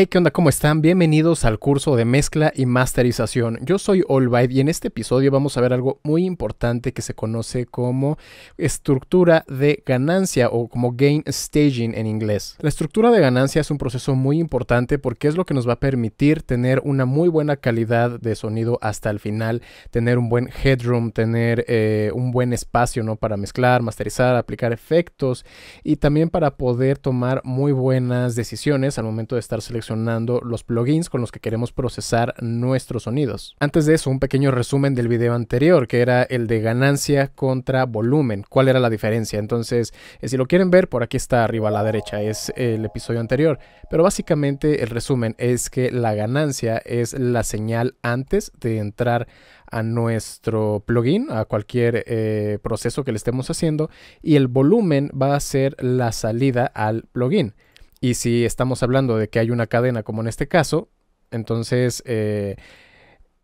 Hey, ¿qué onda? ¿Cómo están? Bienvenidos al curso de mezcla y masterización. Yo soy Olvide y en este episodio vamos a ver algo muy importante que se conoce como estructura de ganancia o como gain staging en inglés. La estructura de ganancia es un proceso muy importante porque es lo que nos va a permitir tener una muy buena calidad de sonido hasta el final, tener un buen headroom, tener eh, un buen espacio ¿no? para mezclar, masterizar, aplicar efectos y también para poder tomar muy buenas decisiones al momento de estar seleccionando los plugins con los que queremos procesar nuestros sonidos. Antes de eso, un pequeño resumen del video anterior, que era el de ganancia contra volumen, cuál era la diferencia. Entonces, eh, si lo quieren ver, por aquí está arriba a la derecha, es el episodio anterior. Pero básicamente el resumen es que la ganancia es la señal antes de entrar a nuestro plugin, a cualquier eh, proceso que le estemos haciendo, y el volumen va a ser la salida al plugin. Y si estamos hablando de que hay una cadena, como en este caso, entonces eh,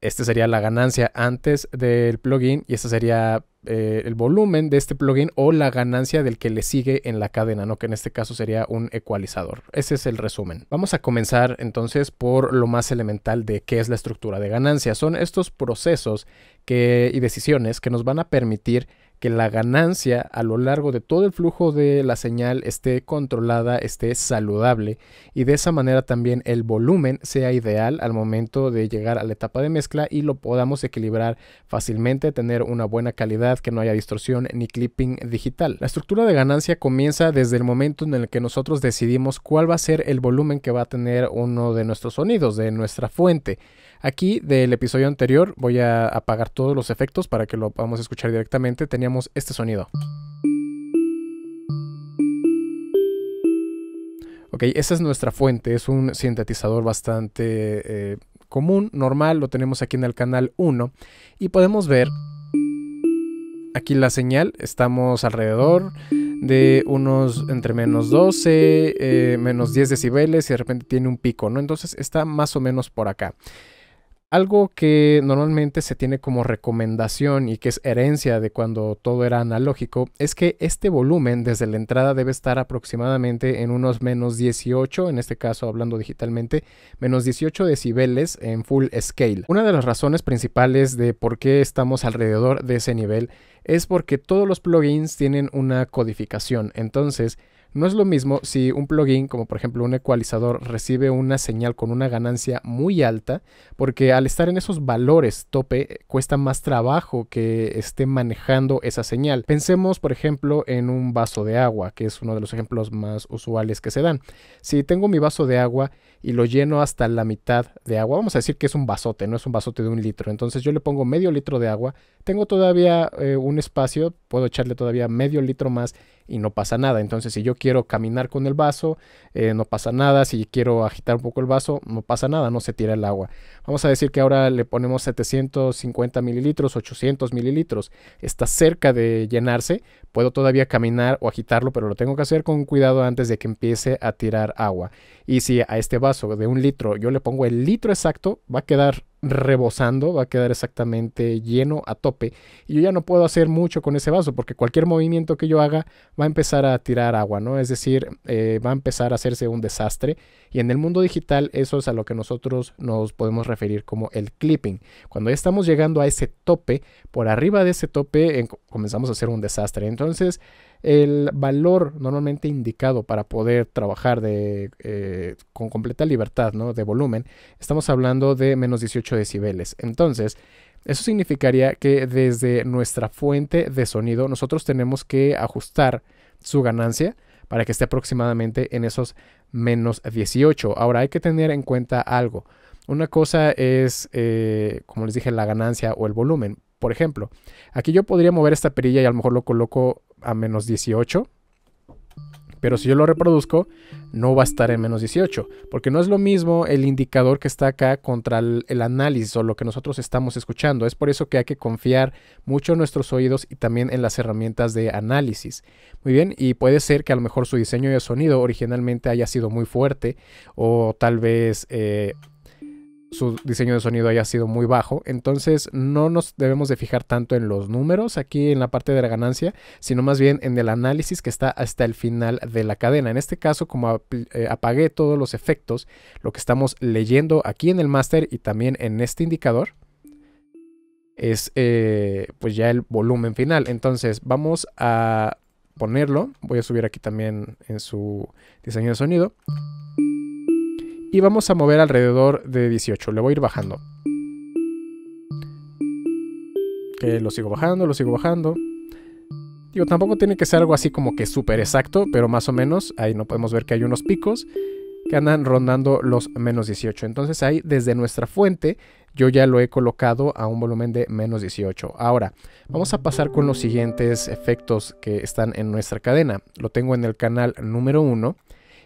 este esta sería la ganancia antes del plugin y este sería eh, el volumen de este plugin o la ganancia del que le sigue en la cadena, ¿no? que en este caso sería un ecualizador. Ese es el resumen. Vamos a comenzar entonces por lo más elemental de qué es la estructura de ganancia. Son estos procesos y decisiones que nos van a permitir que la ganancia a lo largo de todo el flujo de la señal esté controlada, esté saludable y de esa manera también el volumen sea ideal al momento de llegar a la etapa de mezcla y lo podamos equilibrar fácilmente, tener una buena calidad, que no haya distorsión ni clipping digital. La estructura de ganancia comienza desde el momento en el que nosotros decidimos cuál va a ser el volumen que va a tener uno de nuestros sonidos, de nuestra fuente. Aquí del episodio anterior voy a apagar todos los efectos para que lo podamos escuchar directamente. Teníamos este sonido. Ok, esa es nuestra fuente, es un sintetizador bastante eh, común, normal, lo tenemos aquí en el canal 1 y podemos ver aquí la señal, estamos alrededor de unos entre menos 12, eh, menos 10 decibeles y de repente tiene un pico, ¿no? Entonces está más o menos por acá. Algo que normalmente se tiene como recomendación y que es herencia de cuando todo era analógico es que este volumen desde la entrada debe estar aproximadamente en unos menos 18, en este caso hablando digitalmente, menos 18 decibeles en full scale. Una de las razones principales de por qué estamos alrededor de ese nivel es porque todos los plugins tienen una codificación, entonces no es lo mismo si un plugin, como por ejemplo un ecualizador, recibe una señal con una ganancia muy alta, porque al estar en esos valores tope, eh, cuesta más trabajo que esté manejando esa señal. Pensemos, por ejemplo, en un vaso de agua, que es uno de los ejemplos más usuales que se dan. Si tengo mi vaso de agua y lo lleno hasta la mitad de agua, vamos a decir que es un vasote, no es un vasote de un litro, entonces yo le pongo medio litro de agua, tengo todavía eh, un espacio, puedo echarle todavía medio litro más y no pasa nada. Entonces, si yo quiero caminar con el vaso, eh, no pasa nada. Si quiero agitar un poco el vaso, no pasa nada, no se tira el agua. Vamos a decir que ahora le ponemos 750 mililitros, 800 mililitros. Está cerca de llenarse. Puedo todavía caminar o agitarlo, pero lo tengo que hacer con cuidado antes de que empiece a tirar agua. Y si a este vaso de un litro yo le pongo el litro exacto, va a quedar rebosando, va a quedar exactamente lleno a tope. Y yo ya no puedo hacer mucho con ese vaso porque cualquier movimiento que yo haga va a empezar a tirar agua, ¿no? Es decir, eh, va a empezar a hacerse un desastre. Y en el mundo digital eso es a lo que nosotros nos podemos referir como el clipping. Cuando ya estamos llegando a ese tope, por arriba de ese tope comenzamos a hacer un desastre. Entonces... El valor normalmente indicado para poder trabajar de, eh, con completa libertad ¿no? de volumen, estamos hablando de menos 18 decibeles. Entonces, eso significaría que desde nuestra fuente de sonido nosotros tenemos que ajustar su ganancia para que esté aproximadamente en esos menos 18. Ahora hay que tener en cuenta algo. Una cosa es, eh, como les dije, la ganancia o el volumen. Por ejemplo, aquí yo podría mover esta perilla y a lo mejor lo coloco a menos 18. Pero si yo lo reproduzco, no va a estar en menos 18, porque no es lo mismo el indicador que está acá contra el, análisis o lo que nosotros estamos escuchando. Es por eso que hay que confiar mucho en nuestros oídos y también en las herramientas de análisis. Muy bien, y puede ser que a lo mejor su diseño de sonido originalmente haya sido muy fuerte o tal vez eh, su diseño de sonido haya sido muy bajo. Entonces no nos debemos de fijar tanto en los números aquí en la parte de la ganancia, sino más bien en el análisis que está hasta el final de la cadena. En este caso, como eh, apagué todos los efectos, lo que estamos leyendo aquí en el máster y también en este indicador es eh, pues ya el volumen final. Entonces vamos a ponerlo. Voy a subir aquí también en su diseño de sonido y vamos a mover alrededor de 18. Le voy a ir bajando. lo sigo bajando, lo sigo bajando. Digo, tampoco tiene que ser algo así como que súper exacto, pero más o menos ahí no podemos ver que hay unos picos que andan rondando los menos 18. Entonces ahí desde nuestra fuente yo ya lo he colocado a un volumen de menos 18. Ahora, vamos a pasar con los siguientes efectos que están en nuestra cadena. Lo tengo en el canal número 1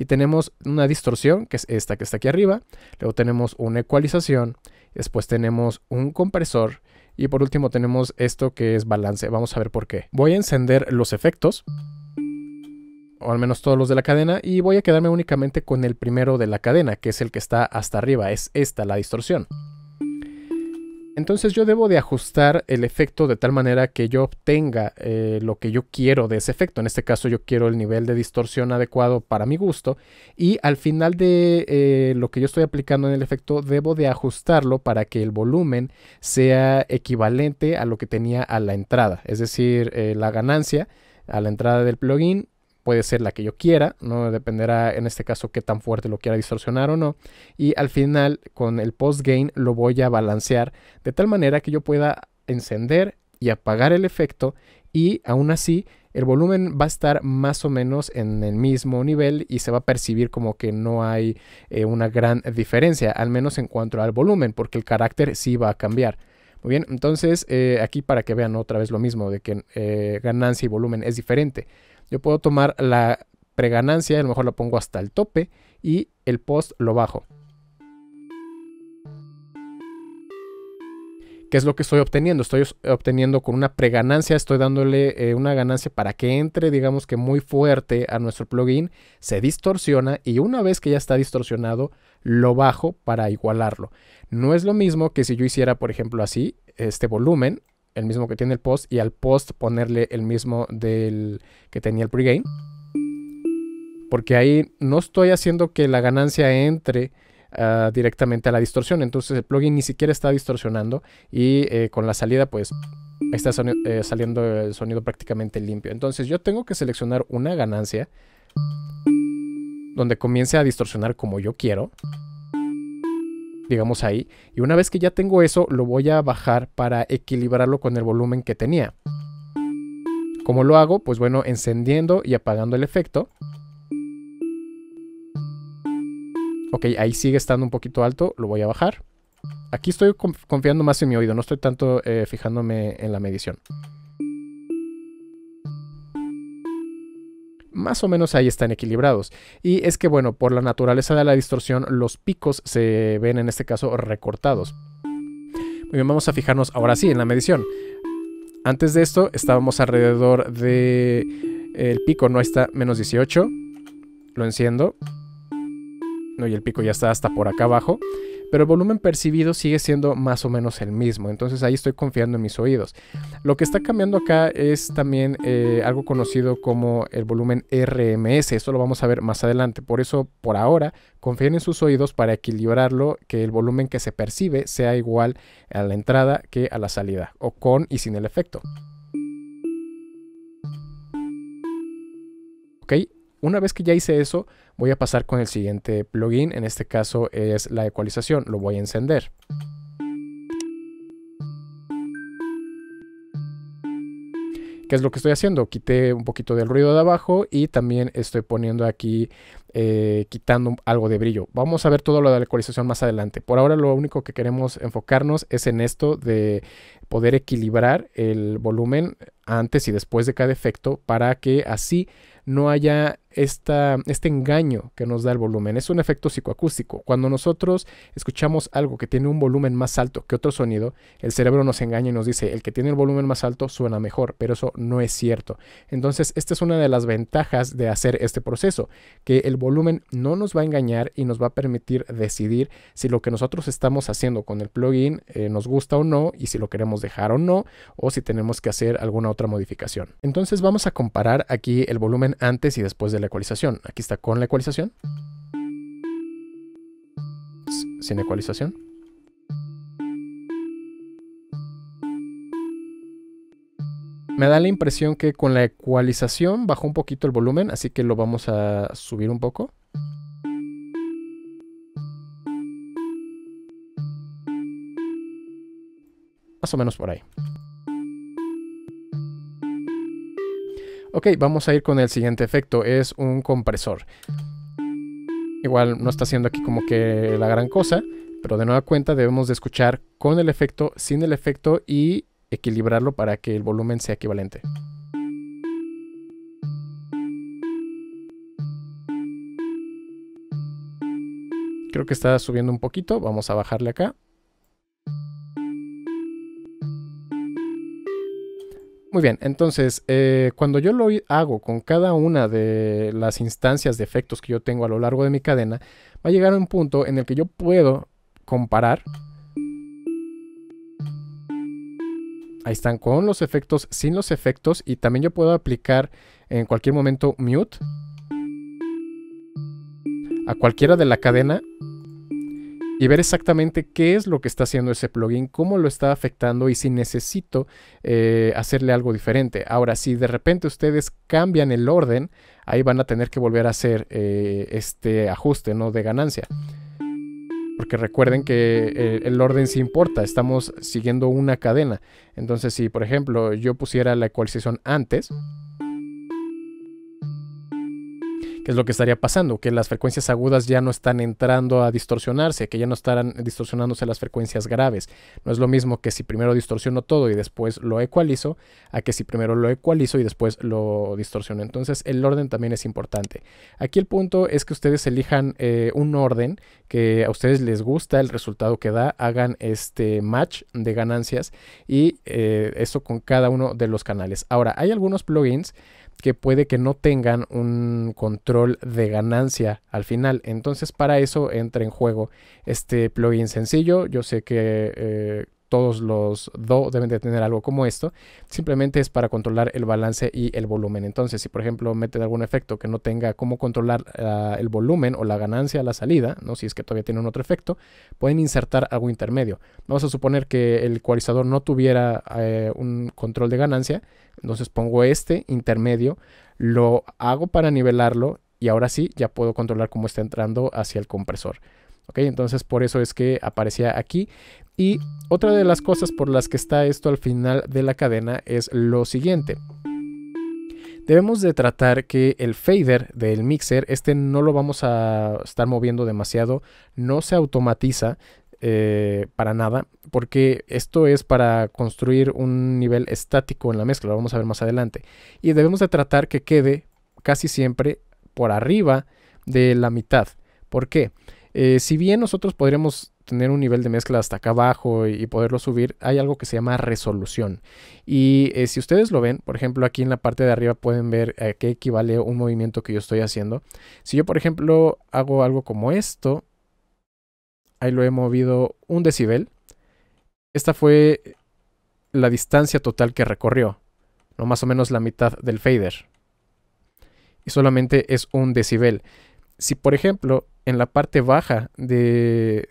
y tenemos una distorsión, que es esta que está aquí arriba, luego tenemos una ecualización, después tenemos un compresor y por último tenemos esto que es balance. Vamos a ver por qué. Voy a encender los efectos o al menos todos los de la cadena, y voy a quedarme únicamente con el primero de la cadena, que es el que está hasta arriba, es esta la distorsión. Entonces yo debo de ajustar el efecto de tal manera que yo obtenga eh, lo que yo quiero de ese efecto. En este caso yo quiero el nivel de distorsión adecuado para mi gusto y al final de eh, lo que yo estoy aplicando en el efecto debo de ajustarlo para que el volumen sea equivalente a lo que tenía a la entrada. Es decir, eh, la ganancia a la entrada del plugin puede ser la que yo quiera, ¿no? Dependerá en este caso qué tan fuerte lo quiera distorsionar o no. Y al final con el post gain lo voy a balancear de tal manera que yo pueda encender y apagar el efecto y aún así el volumen va a estar más o menos en el mismo nivel y se va a percibir como que no hay eh, una gran diferencia, al menos en cuanto al volumen, porque el carácter sí va a cambiar. Muy bien, entonces eh, aquí para que vean otra vez lo mismo, de que eh, ganancia y volumen es diferente. Yo puedo tomar la preganancia, a lo mejor la pongo hasta el tope y el post lo bajo. ¿Qué es lo que estoy obteniendo? Estoy obteniendo con una preganancia, estoy dándole eh, una ganancia para que entre, digamos que muy fuerte a nuestro plugin, se distorsiona y una vez que ya está distorsionado, lo bajo para igualarlo. No es lo mismo que si yo hiciera, por ejemplo, así, este volumen, el mismo que tiene el post, y al post ponerle el mismo del que tenía el pregame. Porque ahí no estoy haciendo que la ganancia entre ah, directamente a la distorsión. Entonces el plugin ni siquiera está distorsionando. Y eh, con la salida, pues está eh, saliendo el sonido prácticamente limpio. Entonces yo tengo que seleccionar una ganancia donde comience a distorsionar como yo quiero digamos ahí. Y una vez que ya tengo eso, lo voy a bajar para equilibrarlo con el volumen que tenía. ¿Cómo lo hago? Pues bueno, encendiendo y apagando el efecto. Ok, ahí sigue estando un poquito alto, lo voy a bajar. Aquí estoy confiando más en mi oído, no estoy tanto eh, fijándome en la medición. más o menos ahí están equilibrados. Y es que, bueno, por la naturaleza de la distorsión, los picos se ven en este caso recortados. Muy bien, vamos a fijarnos ahora sí en la medición. Antes de esto estábamos alrededor de... El pico no está menos 18. Lo enciendo. No, y el pico ya está hasta por acá abajo pero el volumen percibido sigue siendo más o menos el mismo, entonces ahí estoy confiando en mis oídos. Lo que está cambiando acá es también eh, algo conocido como el volumen RMS, eso lo vamos a ver más adelante, por eso por ahora confíen en sus oídos para equilibrarlo, que el volumen que se percibe sea igual a la entrada que a la salida, o con y sin el efecto. Ok, una vez que ya hice eso, voy a pasar con el siguiente plugin, en este caso es la ecualización, lo voy a encender. ¿Qué es lo que estoy haciendo? Quité un poquito del ruido de abajo y también estoy poniendo aquí, eh, quitando algo de brillo. Vamos a ver todo lo de la ecualización más adelante. Por ahora lo único que queremos enfocarnos es en esto de poder equilibrar el volumen antes y después de cada efecto para que así no haya esta, este engaño que nos da el volumen. Es un efecto psicoacústico. Cuando nosotros escuchamos algo que tiene un volumen más alto que otro sonido, el cerebro nos engaña y nos dice, el que tiene el volumen más alto suena mejor, pero eso no es cierto. Entonces, esta es una de las ventajas de hacer este proceso, que el volumen no nos va a engañar y nos va a permitir decidir si lo que nosotros estamos haciendo con el plugin eh, nos gusta o no y si lo queremos dejar o no, o si tenemos que hacer alguna otra modificación. Entonces, vamos a comparar aquí el volumen antes y después de la ecualización. Aquí está con la ecualización. Sin ecualización. Me da la impresión que con la ecualización bajó un poquito el volumen, así que lo vamos a subir un poco. Más o menos por ahí. Ok, vamos a ir con el siguiente efecto, es un compresor. Igual no está haciendo aquí como que la gran cosa, pero de nueva cuenta debemos de escuchar con el efecto, sin el efecto y equilibrarlo para que el volumen sea equivalente. Creo que está subiendo un poquito, vamos a bajarle acá. Muy bien, entonces, eh, cuando yo lo hago con cada una de las instancias de efectos que yo tengo a lo largo de mi cadena, va a llegar a un punto en el que yo puedo comparar. Ahí están con los efectos, sin los efectos, y también yo puedo aplicar en cualquier momento mute a cualquiera de la cadena y ver exactamente qué es lo que está haciendo ese plugin, cómo lo está afectando y si necesito eh, hacerle algo diferente. Ahora, si de repente ustedes cambian el orden, ahí van a tener que volver a hacer eh, este ajuste ¿no? de ganancia. Porque recuerden que eh, el orden sí importa, estamos siguiendo una cadena. Entonces, si por ejemplo yo pusiera la ecualización antes, es lo que estaría pasando, que las frecuencias agudas ya no están entrando a distorsionarse, que ya no estarán distorsionándose las frecuencias graves. No es lo mismo que si primero distorsiono todo y después lo ecualizo, a que si primero lo ecualizo y después lo distorsiono. Entonces el orden también es importante. Aquí el punto es que ustedes elijan eh, un orden que a ustedes les gusta el resultado que da, hagan este match de ganancias y eh, eso con cada uno de los canales. Ahora, hay algunos plugins que puede que no tengan un control de ganancia al final. Entonces para eso entra en juego este plugin sencillo. Yo sé que eh, todos los do deben de tener algo como esto. Simplemente es para controlar el balance y el volumen. Entonces, si por ejemplo meten algún efecto que no tenga cómo controlar ah, el volumen o la ganancia a la salida, ¿no? si es que todavía tiene otro efecto, pueden insertar algo intermedio. Vamos a suponer que el ecualizador no tuviera eh, un control de ganancia. Entonces pongo este intermedio, lo hago para nivelarlo y ahora sí ya puedo controlar cómo está entrando hacia el compresor. Entonces por eso es que aparecía aquí. Y otra de las cosas por las que está esto al final de la cadena es lo siguiente. Debemos de tratar que el fader del mixer, este no lo vamos a estar moviendo demasiado, no se automatiza, eh, para nada, porque esto es para construir un nivel estático en la mezcla, lo vamos a ver más adelante. Y debemos de tratar que quede casi siempre por arriba de la mitad. ¿Por qué? Eh, si bien nosotros podríamos tener un nivel de mezcla hasta acá abajo y, poderlo subir, hay algo que se llama resolución. Y eh, si ustedes lo ven, por ejemplo, aquí en la parte de arriba pueden ver a eh, qué equivale un movimiento que yo estoy haciendo. Si yo, por ejemplo, hago algo como esto, ahí lo he movido un decibel. Esta fue la distancia total que recorrió, ¿no? más o menos la mitad del fader. Y solamente es un decibel. Si por ejemplo en la parte baja de,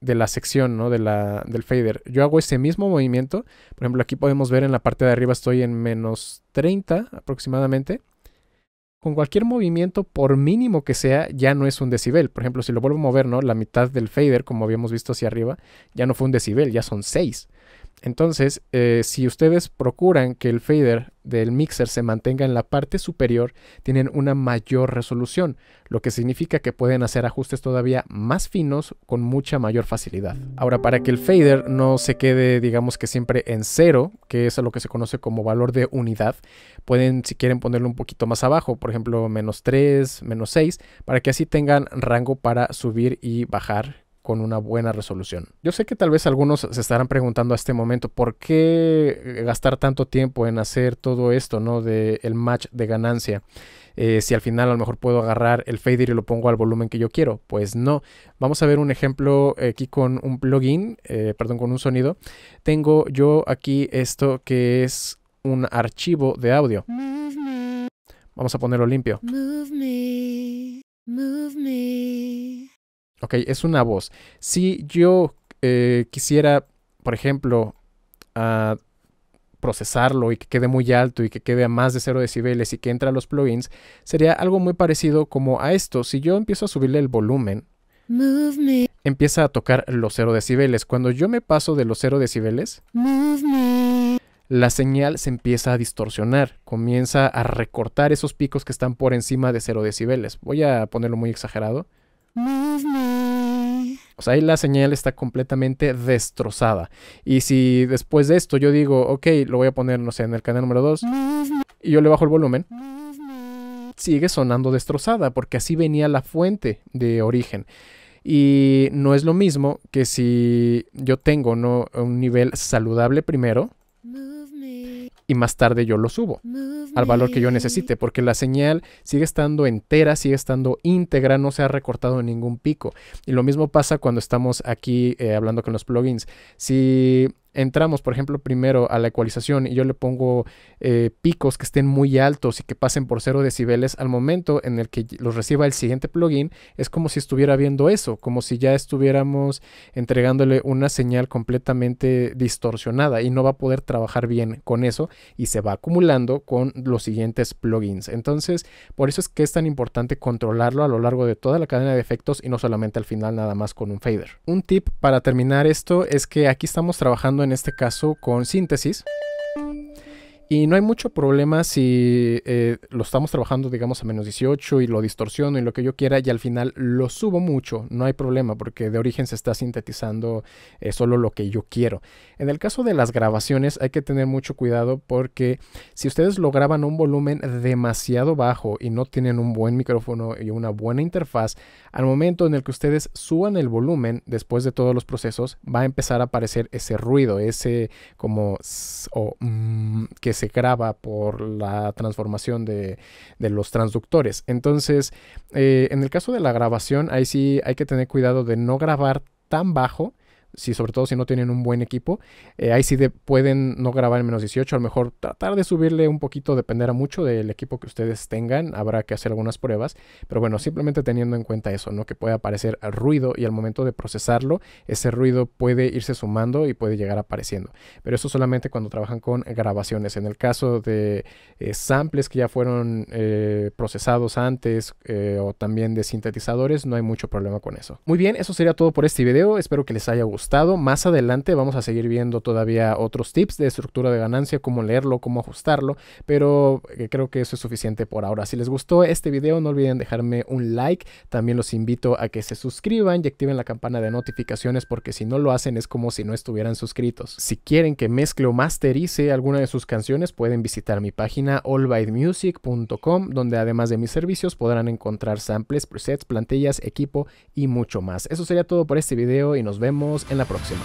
de la sección, ¿no? De la, del fader. Yo hago ese mismo movimiento. Por ejemplo, aquí podemos ver en la parte de arriba estoy en menos 30 aproximadamente. Con cualquier movimiento, por mínimo que sea, ya no es un decibel. Por ejemplo, si lo vuelvo a mover, ¿no? La mitad del fader, como habíamos visto hacia arriba, ya no fue un decibel, ya son 6. Entonces, eh, si ustedes procuran que el fader del mixer se mantenga en la parte superior, tienen una mayor resolución, lo que significa que pueden hacer ajustes todavía más finos con mucha mayor facilidad. Ahora, para que el fader no se quede, digamos que siempre en cero, que es lo que se conoce como valor de unidad, pueden, si quieren, ponerlo un poquito más abajo, por ejemplo, menos 3, menos 6, para que así tengan rango para subir y bajar con una buena resolución. Yo sé que tal vez algunos se estarán preguntando a este momento por qué eh, gastar tanto tiempo en hacer todo esto, ¿no? De el match de ganancia. Eh, si al final a lo mejor puedo agarrar el fader y lo pongo al volumen que yo quiero. Pues no. Vamos a ver un ejemplo aquí con un plugin, eh, perdón, con un sonido. Tengo yo aquí esto que es un archivo de audio. Vamos a ponerlo limpio. Ok, es una voz. Si yo eh, quisiera, por ejemplo, ah, procesarlo y que quede muy alto y que quede a más de 0 decibeles y que entre los plugins, sería algo muy parecido como a esto. Si yo empiezo a subirle el volumen, empieza a tocar los 0 decibeles. Cuando yo me paso de los 0 decibeles, la señal se empieza a distorsionar, comienza a recortar esos picos que están por encima de 0 decibeles. Voy a ponerlo muy exagerado. Pues, ahí la señal está completamente destrozada. Y si después de esto yo digo, ok, lo voy a poner, no sé, en el canal número 2, y yo le bajo el volumen, sigue sonando destrozada, porque así venía la fuente de origen. Y no es lo mismo que si yo tengo ¿no? un nivel saludable primero y más tarde yo lo subo al valor que yo necesite, porque la señal sigue estando entera, sigue estando íntegra, no se ha recortado ningún pico. Y lo mismo pasa cuando estamos aquí eh, hablando con los plugins. Si entramos, por ejemplo, primero a la ecualización y yo le pongo eh, picos que estén muy altos y que pasen por 0 decibeles, al momento en el que los reciba el siguiente plugin, es como si estuviera viendo eso, como si ya estuviéramos entregándole una señal completamente distorsionada y no va a poder trabajar bien con eso y se va acumulando con los siguientes plugins. Entonces, por eso es que es tan importante controlarlo a lo largo de toda la cadena de efectos y no solamente al final nada más con un fader. Un tip para terminar esto es que aquí estamos trabajando en este caso con síntesis y no hay mucho problema si eh, lo estamos trabajando, digamos, a menos 18 y lo distorsiono y lo que yo quiera y al final lo subo mucho. No hay problema porque de origen se está sintetizando eh, solo lo que yo quiero. En el caso de las grabaciones hay que tener mucho cuidado porque si ustedes lo graban a un volumen demasiado bajo y no tienen un buen micrófono y una buena interfaz, al momento en el que ustedes suban el volumen después de todos los procesos va a empezar a aparecer ese ruido, ese como o, mm, que se graba por la transformación de, de los transductores. Entonces, eh, en el caso de la grabación, ahí sí hay que tener cuidado de no grabar tan bajo si sobre todo si no tienen un buen equipo, eh, ahí sí pueden no grabar en menos 18, a lo mejor tratar de subirle un poquito, dependerá mucho del equipo que ustedes tengan, habrá que hacer algunas pruebas, pero bueno, simplemente teniendo en cuenta eso, ¿no? Que puede aparecer ruido y al momento de procesarlo, ese ruido puede irse sumando y puede llegar apareciendo, pero eso solamente cuando trabajan con grabaciones, en el caso de eh, samples que ya fueron eh, procesados antes o también de sintetizadores, no hay mucho problema con eso. Muy bien, eso sería todo por este video, espero que les haya gustado más adelante vamos a seguir viendo todavía otros tips de estructura de ganancia, cómo leerlo, cómo ajustarlo, pero eh, creo que eso es suficiente por ahora. Si les gustó este video, no olviden dejarme un like. También los invito a que se suscriban y activen la campana de notificaciones porque si no lo hacen es como si no estuvieran suscritos. Si quieren que mezcle o masterice alguna de sus canciones, pueden visitar mi página allbytemusic.com donde además de mis servicios podrán encontrar samples, presets, plantillas, equipo y mucho más. Eso sería todo por este video y nos vemos en la próxima.